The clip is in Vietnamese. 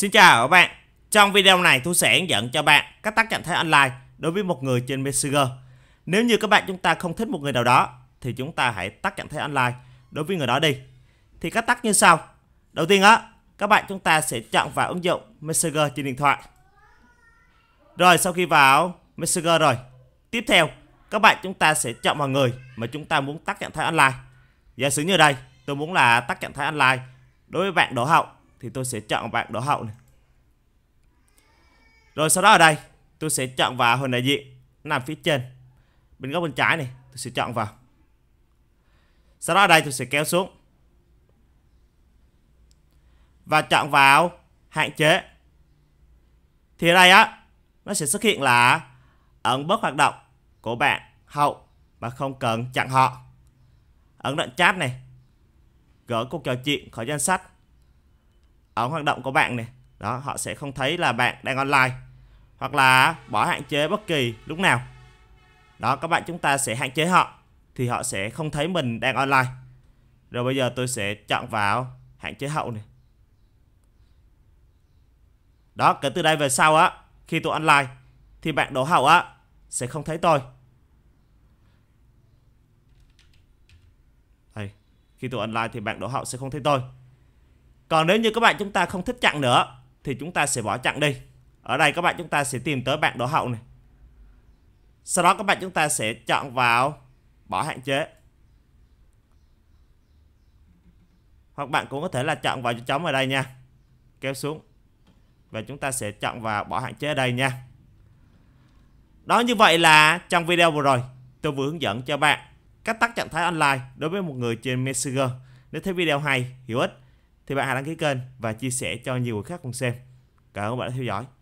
Xin chào các bạn. Trong video này tôi sẽ hướng dẫn cho bạn cách tác trạng thái online đối với một người trên Messenger. Nếu như các bạn chúng ta không thích một người nào đó thì chúng ta hãy tắt trạng thái online đối với người đó đi. Thì cách tắt như sau. Đầu tiên á, các bạn chúng ta sẽ chọn vào ứng dụng Messenger trên điện thoại. Rồi sau khi vào Messenger rồi, tiếp theo các bạn chúng ta sẽ chọn vào người mà chúng ta muốn tắt trạng thái online. Giả sử như đây, tôi muốn là tắt trạng thái online đối với bạn Đỗ Hậu thì tôi sẽ chọn bạn đỏ hậu này. Rồi sau đó ở đây tôi sẽ chọn vào hình đại diện nằm phía trên bên góc bên trái này tôi sẽ chọn vào. Sau đó ở đây tôi sẽ kéo xuống và chọn vào hạn chế. Thì ở đây á nó sẽ xuất hiện là ẩn bớt hoạt động của bạn hậu mà không cần chặn họ. Ấn đoạn chat này gỡ cuộc trò chuyện khỏi danh sách ở hoạt động của bạn này đó họ sẽ không thấy là bạn đang online hoặc là bỏ hạn chế bất kỳ lúc nào đó các bạn chúng ta sẽ hạn chế họ thì họ sẽ không thấy mình đang online rồi bây giờ tôi sẽ chọn vào hạn chế hậu này đó kể từ đây về sau á khi tôi online thì bạn đổ hậu á sẽ không thấy tôi đây khi tôi online thì bạn đổ hậu sẽ không thấy tôi còn nếu như các bạn chúng ta không thích chặn nữa thì chúng ta sẽ bỏ chặn đi ở đây các bạn chúng ta sẽ tìm tới bạn đổ hậu này sau đó các bạn chúng ta sẽ chọn vào bỏ hạn chế hoặc bạn cũng có thể là chọn vào chấm ở đây nha kéo xuống và chúng ta sẽ chọn vào bỏ hạn chế ở đây nha đó như vậy là trong video vừa rồi tôi vừa hướng dẫn cho bạn cách tắt trạng thái online đối với một người trên Messenger nếu thấy video hay hữu ích thì bạn hãy đăng ký kênh và chia sẻ cho nhiều người khác cùng xem. Cảm ơn bạn đã theo dõi.